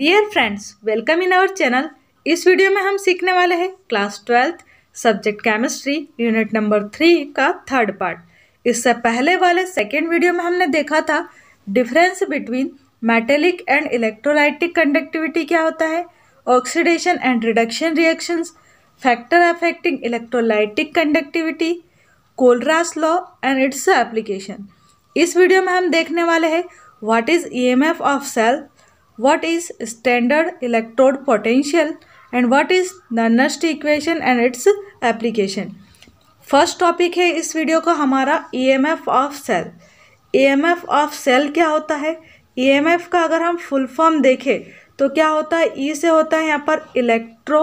Dear friends welcome in our channel इस video में हम सीखने वाले हैं class twelfth subject chemistry unit number three का थर्ड पार्ट इससे पहले वाले सेकेंड वीडियो में हमने देखा था difference between metallic and electrolytic conductivity क्या होता है oxidation and reduction reactions factor affecting electrolytic conductivity Kohlrausch law and its application इस वीडियो में हम देखने वाले हैं what is EMF of cell what is standard electrode potential and what is the Nernst equation and its application first topic है इस video का हमारा E M F of cell E M F of cell क्या होता है ई M F का अगर हम फुल फॉर्म देखें तो क्या होता है ई e से होता है यहाँ पर इलेक्ट्रो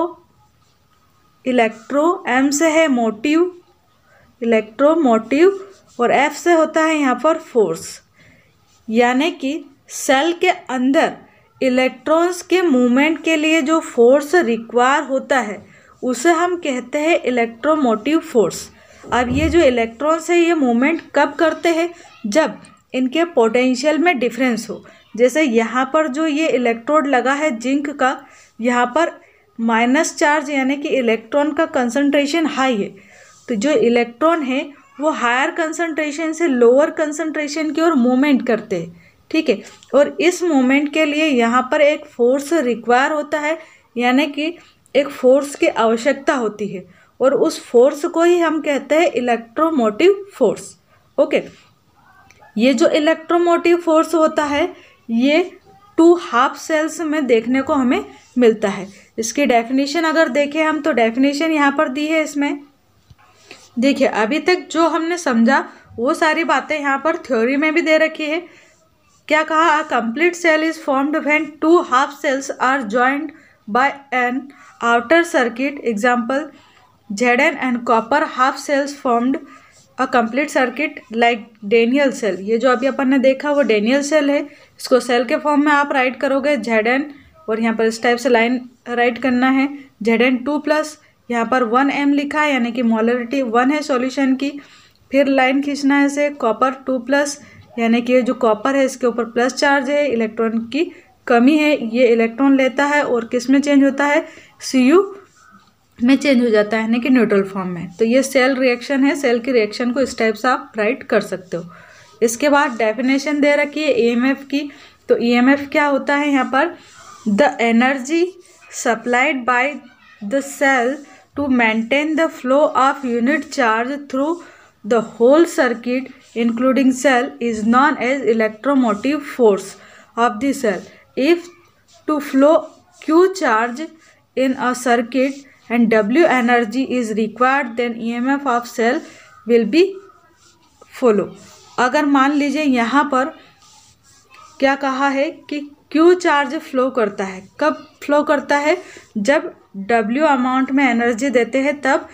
इलेक्ट्रो एम से है मोटिव इलेक्ट्रोमोटिव और एफ से होता है यहाँ पर फोर्स यानी कि सेल के अंदर इलेक्ट्रॉन्स के मूवमेंट के लिए जो फोर्स रिक्वायर होता है उसे हम कहते हैं इलेक्ट्रोमोटिव फोर्स अब ये जो इलेक्ट्रॉन्स है ये मूवमेंट कब करते हैं जब इनके पोटेंशियल में डिफरेंस हो जैसे यहाँ पर जो ये इलेक्ट्रोड लगा है जिंक का यहाँ पर माइनस चार्ज यानी कि इलेक्ट्रॉन का कंसंट्रेशन हाई है तो जो इलेक्ट्रॉन है वो हायर कंसंट्रेशन से लोअर कंसंट्रेशन की ओर मूवमेंट करते हैं ठीक है और इस मोमेंट के लिए यहाँ पर एक फोर्स रिक्वायर होता है यानी कि एक फोर्स की आवश्यकता होती है और उस फोर्स को ही हम कहते हैं इलेक्ट्रोमोटिव फोर्स ओके ये जो इलेक्ट्रोमोटिव फोर्स होता है ये टू हाफ सेल्स में देखने को हमें मिलता है इसकी डेफिनेशन अगर देखें हम तो डेफिनेशन यहाँ पर दी है इसमें देखिए अभी तक जो हमने समझा वो सारी बातें यहाँ पर थ्योरी में भी दे रखी है क्या कहा a complete cell is formed when two half cells are joined by an outer circuit example Z N and copper half cells formed a complete circuit like Daniel cell ये जो अभी अपन ने देखा वो डेनियल सेल है इसको cell के form में आप राइट करोगे जेड एन और यहाँ पर इस टाइप से लाइन राइट करना है जेड एन टू प्लस यहाँ पर वन एम लिखा है यानी कि मॉलरिटी वन है सॉल्यूशन की फिर लाइन खींचना है इसे कॉपर टू प्लस यानी कि जो कॉपर है इसके ऊपर प्लस चार्ज है इलेक्ट्रॉन की कमी है ये इलेक्ट्रॉन लेता है और किस में चेंज होता है सी यू में चेंज हो जाता है यानी कि न्यूट्रल फॉर्म में तो ये सेल रिएक्शन है सेल की रिएक्शन को इस टाइप से आप राइट कर सकते हो इसके बाद डेफिनेशन दे रखी है ईएमएफ e की तो ईएमएफ e क्या होता है यहाँ पर the energy supplied by the cell to maintain the flow of unit charge through the whole circuit including cell is known as electromotive force of the cell. If to flow Q charge in a circuit and W energy is required then EMF of cell will be follow. अगर मान लीजिए यहाँ पर क्या कहा है कि Q charge flow करता है कब फ्लो करता है जब W अमाउंट में एनर्जी देते हैं तब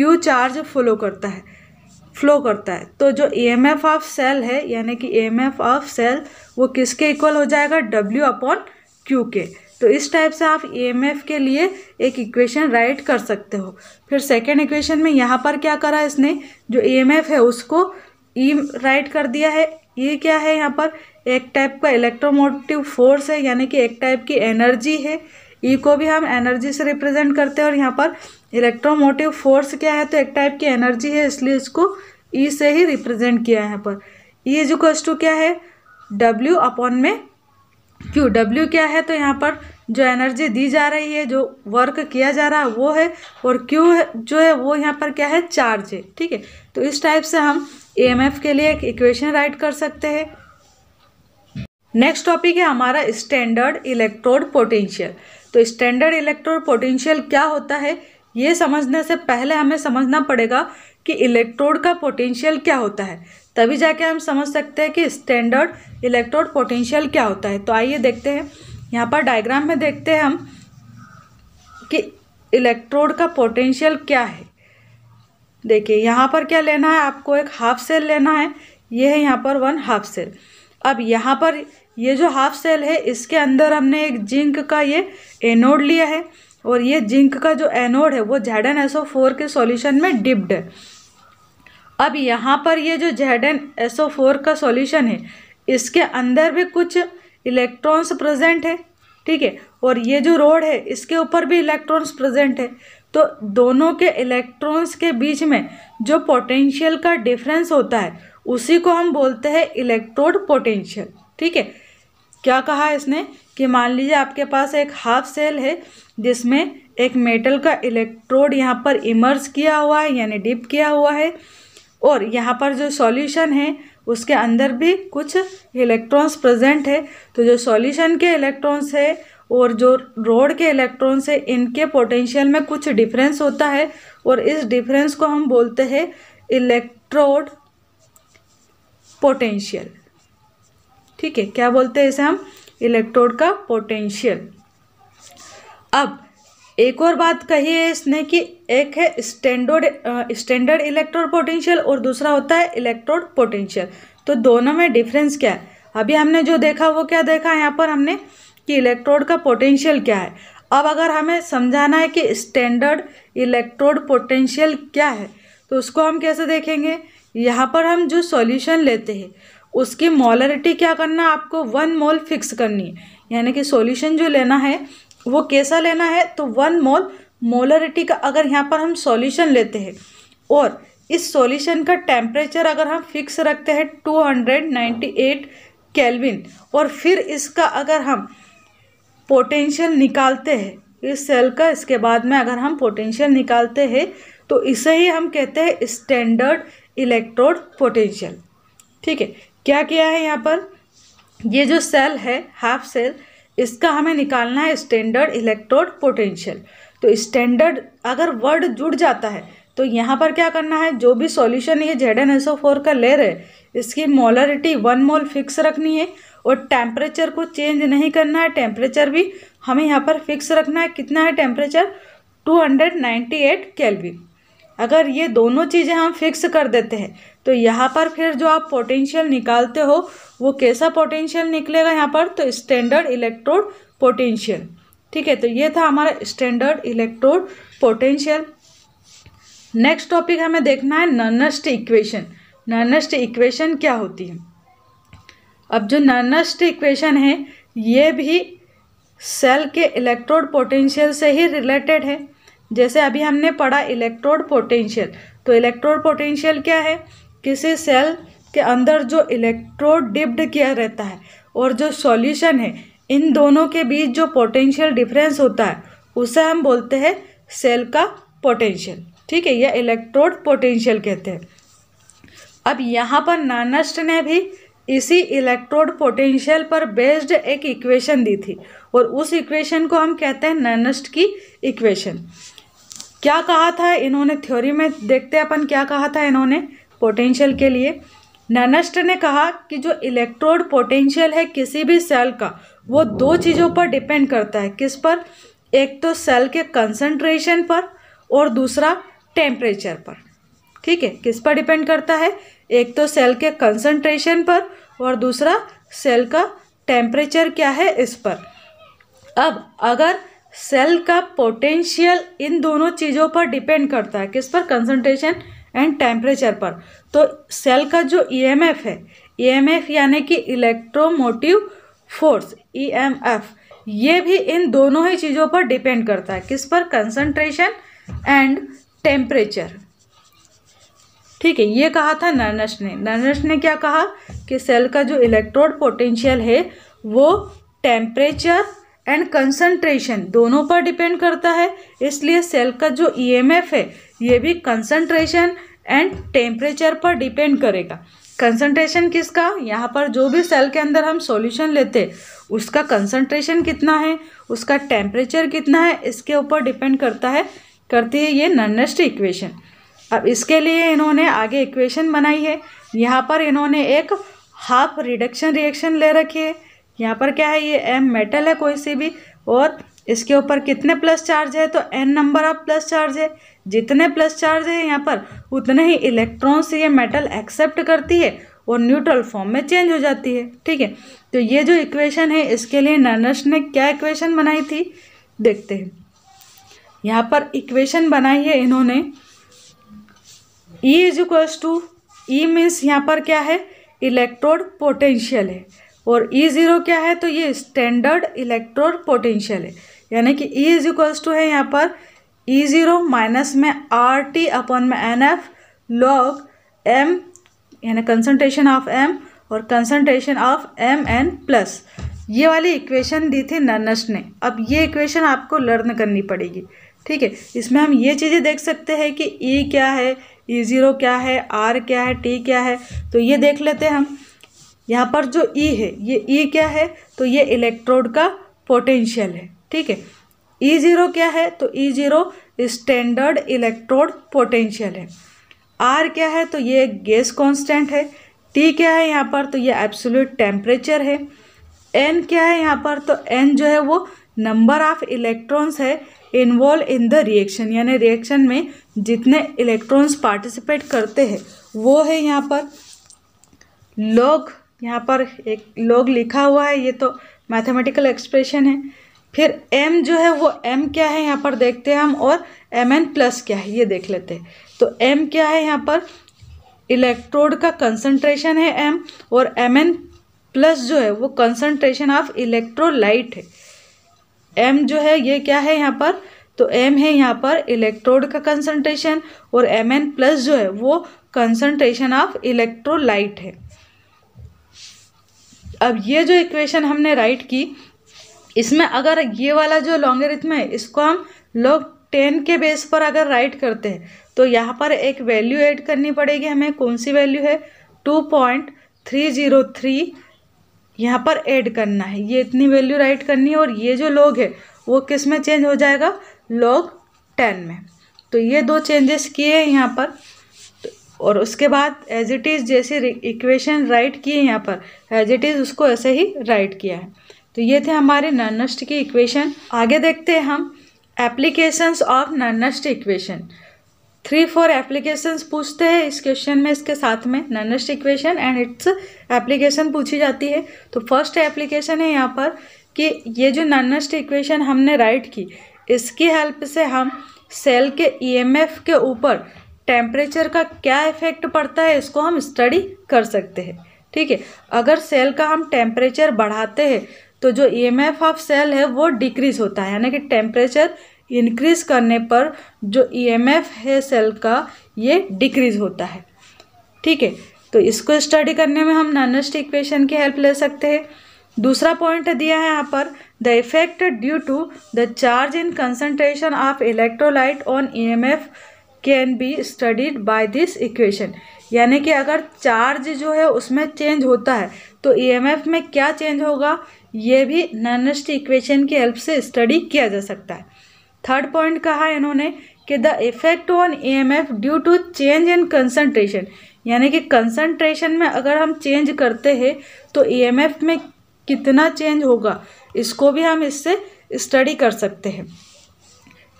Q चार्ज फ्लो करता है फ्लो करता है तो जो E M F of cell है यानी कि E M F of cell वो किसके इक्वल हो जाएगा डब्ल्यू अपॉन क्यू के तो इस टाइप से आप ई एम एफ के लिए एक इक्वेशन राइट कर सकते हो फिर सेकेंड इक्वेशन में यहाँ पर क्या करा इसने जो ई एम एफ है उसको ई e राइट कर दिया है ये क्या है यहाँ पर एक टाइप का इलेक्ट्रोमोटिव फोर्स है यानी कि एक टाइप की एनर्जी है ई e को भी हम एनर्जी से रिप्रेजेंट करते हैं और यहाँ पर इलेक्ट्रोमोटिव फोर्स क्या है तो एक टाइप की एनर्जी है इसलिए इसको ई e से ही रिप्रेजेंट किया है यहाँ पर ई इज टू क्या है डब्ल्यू अपॉन में क्यू डब्ल्यू क्या है तो यहाँ पर जो एनर्जी दी जा रही है जो वर्क किया जा रहा है वो है और क्यू जो है वो यहाँ पर क्या है चार्ज है ठीक है तो इस टाइप से हम एफ e के लिए एक इक्वेशन राइट कर सकते हैं नेक्स्ट टॉपिक है हमारा स्टैंडर्ड इलेक्ट्रोड पोटेंशियल तो स्टैंडर्ड इलेक्ट्रोड पोटेंशियल क्या होता है ये समझने से पहले हमें समझना पड़ेगा कि इलेक्ट्रोड का पोटेंशियल क्या होता है तभी जाके हम समझ सकते हैं कि स्टैंडर्ड इलेक्ट्रोड पोटेंशियल क्या होता है तो आइए देखते हैं यहाँ पर डायग्राम में देखते हैं हम कि इलेक्ट्रोड का पोटेंशियल क्या है देखिए यहाँ पर क्या लेना है आपको एक हाफ सेल लेना है ये है यहाँ पर वन हाफ सेल अब यहाँ पर ये जो हाफ सेल है इसके अंदर हमने एक जिंक का ये एनोड लिया है और ये जिंक का जो एनोड है वो Z N S O four के सॉल्यूशन में डिप्ड है अब यहाँ पर ये जो Z N S O four का सॉल्यूशन है इसके अंदर भी कुछ इलेक्ट्रॉन्स प्रेजेंट है ठीक है और ये जो रोड है इसके ऊपर भी इलेक्ट्रॉन्स प्रेजेंट है तो दोनों के इलेक्ट्रॉन्स के बीच में जो पोटेंशियल का डिफरेंस होता है उसी को हम बोलते हैं इलेक्ट्रोड पोटेंशियल ठीक है क्या कहा इसने कि मान लीजिए आपके पास एक हाफ सेल है जिसमें एक मेटल का इलेक्ट्रोड यहाँ पर इमर्स किया हुआ है यानी डिप किया हुआ है और यहाँ पर जो सॉल्यूशन है उसके अंदर भी कुछ इलेक्ट्रॉन्स प्रेजेंट है तो जो सॉल्यूशन के इलेक्ट्रॉन्स है और जो रोड के इलेक्ट्रॉन्स है इनके पोटेंशियल में कुछ डिफरेंस होता है और इस डिफरेंस को हम बोलते हैं इलेक्ट्रोड पोटेंशियल ठीक है क्या बोलते हैं इसे हम इलेक्ट्रोड का पोटेंशियल अब एक और बात कही है इसने कि एक है स्टैंडर्ड स्टैंडर्ड इलेक्ट्रोड पोटेंशियल और दूसरा होता है इलेक्ट्रोड पोटेंशियल तो दोनों में डिफरेंस क्या है अभी हमने जो देखा वो क्या देखा यहाँ पर हमने कि इलेक्ट्रोड का पोटेंशियल क्या है अब अगर हमें समझाना है कि स्टैंडर्ड इलेक्ट्रोड पोटेंशियल क्या है तो उसको हम कैसे देखेंगे यहाँ पर हम जो सॉल्यूशन लेते हैं उसकी मॉलरिटी क्या करना आपको वन मोल फिक्स करनी है यानी कि सॉल्यूशन जो लेना है वो कैसा लेना है तो वन मोल मोलरिटी का अगर यहाँ पर हम सॉल्यूशन लेते हैं और इस सॉल्यूशन का टेम्परेचर अगर हम फिक्स रखते हैं two hundred ninety eight kelvin और फिर इसका अगर हम पोटेंशियल निकालते हैं इस सेल का इसके बाद में अगर हम पोटेंशियल निकालते हैं तो इसे ही हम कहते हैं स्टैंडर्ड इलेक्ट्रोड पोटेंशियल ठीक है क्या किया है यहाँ पर ये जो सेल है हाफ सेल इसका हमें निकालना है स्टैंडर्ड इलेक्ट्रोड पोटेंशियल तो स्टैंडर्ड अगर वर्ड जुड़ जाता है तो यहाँ पर क्या करना है जो भी सॉल्यूशन ये Z N S O four का ले रहे इसकी मोलरिटी वन मोल फिक्स रखनी है और टेम्परेचर को चेंज नहीं करना है टेम्परेचर भी हमें यहाँ पर फिक्स रखना है कितना है temperature two hundred ninety eight kelvin अगर ये दोनों चीज़ें हम फिक्स कर देते हैं तो यहाँ पर फिर जो आप पोटेंशियल निकालते हो वो कैसा पोटेंशियल निकलेगा यहाँ पर तो स्टैंडर्ड इलेक्ट्रोड पोटेंशियल ठीक है तो ये था हमारा standard electrode potential next topic हमें देखना है नर्नस्ट इक्वेशन नर्नस्ट इक्वेशन क्या होती है अब जो नर्नस्ट इक्वेशन है ये भी सेल के इलेक्ट्रोड पोटेंशियल से ही रिलेटेड है जैसे अभी हमने पढ़ा इलेक्ट्रोड पोटेंशियल तो इलेक्ट्रोड पोटेंशियल क्या है किसी सेल के अंदर जो इलेक्ट्रोड डिप्ड किया रहता है और जो सॉल्यूशन है इन दोनों के बीच जो पोटेंशियल डिफरेंस होता है उसे हम बोलते हैं सेल का पोटेंशियल ठीक है या इलेक्ट्रोड पोटेंशियल कहते हैं अब यहाँ पर नानस्ट ने भी इसी इलेक्ट्रोड पोटेंशियल पर बेस्ड एक इक्वेशन दी थी और उस इक्वेशन को हम कहते हैं नानस्ट की इक्वेशन क्या कहा था इन्होंने थ्योरी में देखते अपन क्या कहा था इन्होंने पोटेंशियल के लिए नैनस्ट ने कहा कि जो इलेक्ट्रोड पोटेंशियल है किसी भी सेल का वो दो चीज़ों पर डिपेंड करता है किस पर एक तो सेल के कंसंट्रेशन पर और दूसरा टेम्परेचर पर ठीक है किस पर डिपेंड करता है एक तो सेल के कंसंट्रेशन पर और दूसरा सेल का टेम्परेचर क्या है इस पर अब अगर सेल का पोटेंशियल इन दोनों चीज़ों पर डिपेंड करता है किस पर कंसंट्रेशन एंड टेम्परेचर पर तो सेल का जो एफ e है एफ e यानी कि इलेक्ट्रोमोटिव फोर्स एफ ये भी इन दोनों ही चीज़ों पर डिपेंड करता है किस पर कंसंट्रेशन एंड टेम्परेचर ठीक है ये कहा था नर्नस ने नर्नस ने क्या कहा कि सेल का जो इलेक्ट्रोड पोटेंशियल है वो टेम्परेचर एंड कंसंट्रेशन दोनों पर डिपेंड करता है इसलिए सेल का जो ईएमएफ e है ये भी कंसंट्रेशन एंड टेम्परेचर पर डिपेंड करेगा कंसंट्रेशन किसका यहाँ पर जो भी सेल के अंदर हम सॉल्यूशन लेते उसका कंसंट्रेशन कितना है उसका टेम्परेचर कितना है इसके ऊपर डिपेंड करता है करती है ये नर्नेस्ट इक्वेशन अब इसके लिए इन्होंने आगे इक्वेशन बनाई है यहाँ पर इन्होंने एक हाफ रिडक्शन रिएक्शन ले रखी है यहाँ पर क्या है ये एम मेटल है कोई सी भी और इसके ऊपर कितने प्लस चार्ज है तो N number of plus charge है जितने प्लस चार्ज है यहाँ पर उतने ही इलेक्ट्रॉन्स ये मेटल एक्सेप्ट करती है और न्यूट्रल फॉर्म में चेंज हो जाती है ठीक है तो ये जो इक्वेशन है इसके लिए नर्नश ने क्या इक्वेशन बनाई थी देखते हैं यहाँ पर इक्वेशन बनाई है इन्होंने E is equals to E means यहाँ पर क्या है इलेक्ट्रोड पोटेंशियल है और ई e ज़ीरो क्या है तो ये स्टैंडर्ड इलेक्ट्रोड पोटेंशियल है यानी कि ई इज इक्वल्स टू है यहाँ पर ई ज़ीरो माइनस में आर टी अपन में एन एफ लॉग एम यानी कंसनट्रेशन ऑफ एम और concentration of M N plus ये वाली इक्वेशन दी थी ननस ने अब ये इक्वेशन आपको लर्न करनी पड़ेगी ठीक है इसमें हम ये चीज़ें देख सकते हैं कि ई e क्या है ई e ज़ीरो क्या है आर क्या है टी क्या है तो ये देख लेते हैं हम यहाँ पर जो ई e है ये ई e क्या है तो ये इलेक्ट्रोड का पोटेंशियल है ठीक है ई e ज़ीरो क्या है तो E zero standard electrode potential है आर क्या है तो ये गैस कांस्टेंट है टी क्या है यहाँ पर तो ये एब्सोल्यूट टेम्परेचर है एन क्या है यहाँ पर तो एन जो है वो नंबर ऑफ इलेक्ट्रॉन्स है इन्वॉल्व इन द रिएक्शन यानी रिएक्शन में जितने इलेक्ट्रॉन्स पार्टिसिपेट करते हैं वो है यहाँ पर लोग यहाँ पर एक लोग लिखा हुआ है ये तो मैथमेटिकल एक्सप्रेशन है फिर m जो है वो m क्या है यहाँ पर देखते हैं हम और एम एन प्लस क्या है ये देख लेते हैं तो m क्या है यहाँ पर इलेक्ट्रोड का कंसनट्रेशन है m और एम एन प्लस जो है वो कंसनट्रेशन ऑफ इलेक्ट्रोलाइट है m जो है ये क्या है यहाँ पर तो m है यहाँ पर इलेक्ट्रोड का कंसंट्रेशन और एम एन प्लस जो है वो कंसंट्रेशन ऑफ इलेक्ट्रोलाइट है अब ये जो इक्वेशन हमने राइट की इसमें अगर ये वाला जो लॉन्गरिथम है इसको हम लोग टेन के बेस पर अगर राइट करते हैं तो यहाँ पर एक वैल्यू ऐड करनी पड़ेगी हमें कौन सी वैल्यू है two point three zero three यहाँ पर ऐड करना है ये इतनी वैल्यू राइट करनी है और ये जो लॉग है वो किस में चेंज हो जाएगा लॉग टेन में तो ये दो चेंजेस किए हैं यहाँ पर और उसके बाद एज इट इज़ जैसे इक्वेशन राइट की है यहाँ पर एज इट इज़ उसको ऐसे ही राइट किया है तो ये थे हमारे नर्नस्ट की इक्वेशन आगे देखते हैं हम applications of Nernst equation three four applications पूछते हैं इस क्वेश्चन में इसके साथ में Nernst equation and its application पूछी जाती है तो फर्स्ट एप्लीकेशन है यहाँ पर कि ये जो नर्नस्ट इक्वेशन हमने राइट की इसकी हेल्प से हम सेल के ईएमएफ के ऊपर टेम्परेचर का क्या इफेक्ट पड़ता है इसको हम स्टडी कर सकते हैं ठीक है अगर सेल का हम टेम्परेचर बढ़ाते हैं तो जो E M F of cell है वो डिक्रीज होता है यानी कि टेम्परेचर इंक्रीज करने पर जो ई एम एफ है सेल का ये डिक्रीज होता है ठीक है तो इसको स्टडी करने में हम ननस्ट इक्वेशन की हेल्प ले सकते हैं दूसरा पॉइंट दिया है यहाँ पर the effect due to the charge in concentration of electrolyte on E M F can be studied by this equation यानी कि अगर चार्ज जो है उसमें चेंज होता है तो ईएमएफ में क्या चेंज होगा ये भी ननस्ट इक्वेशन की हेल्प से स्टडी किया जा सकता है थर्ड पॉइंट कहा इन्होंने कि the effect on EMF due to change in concentration यानी कि कंसंट्रेशन में अगर हम चेंज करते हैं तो ईएमएफ में कितना चेंज होगा इसको भी हम इससे स्टडी कर सकते हैं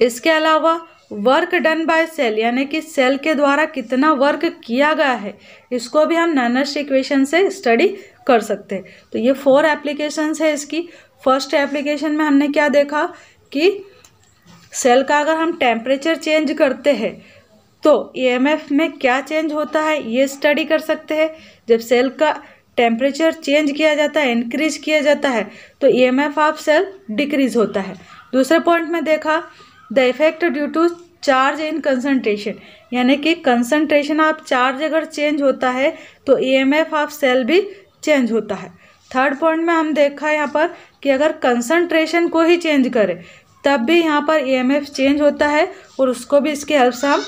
इसके अलावा वर्क डन बाय सेल यानी कि सेल के द्वारा कितना वर्क किया गया है इसको भी हम नैनस इक्वेशन से स्टडी कर सकते हैं तो ये फोर एप्लीकेशंस है इसकी फर्स्ट एप्लीकेशन में हमने क्या देखा कि सेल का अगर हम टेम्परेचर चेंज करते हैं तो ईएमएफ e में क्या चेंज होता है ये स्टडी कर सकते हैं जब सेल का टेम्परेचर चेंज किया जाता है इंक्रीज किया जाता है तो ई ऑफ सेल डिक्रीज होता है दूसरे पॉइंट में देखा the effect due to charge in concentration यानी कि कंसनट्रेशन ऑफ चार्ज अगर चेंज होता है तो E M F of cell भी चेंज होता है थर्ड पॉइंट में हम देखा यहाँ पर कि अगर कंसनट्रेशन को ही चेंज करें तब भी यहाँ पर ईएमएफ e चेंज होता है और उसको भी इसके हेल्प से हम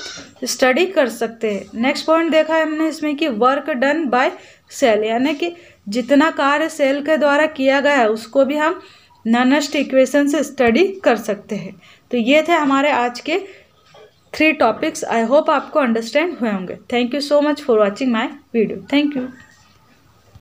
स्टडी कर सकते हैं नेक्स्ट पॉइंट देखा है हमने इसमें कि वर्क डन बाय सेल यानी कि जितना कार्य सेल के द्वारा किया गया है उसको भी हम ननस्ट इक्वेशन से स्टडी कर सकते हैं तो ये थे हमारे आज के थ्री टॉपिक्स आई होप आपको अंडरस्टैंड हुए होंगे thank you so much for watching my video thank you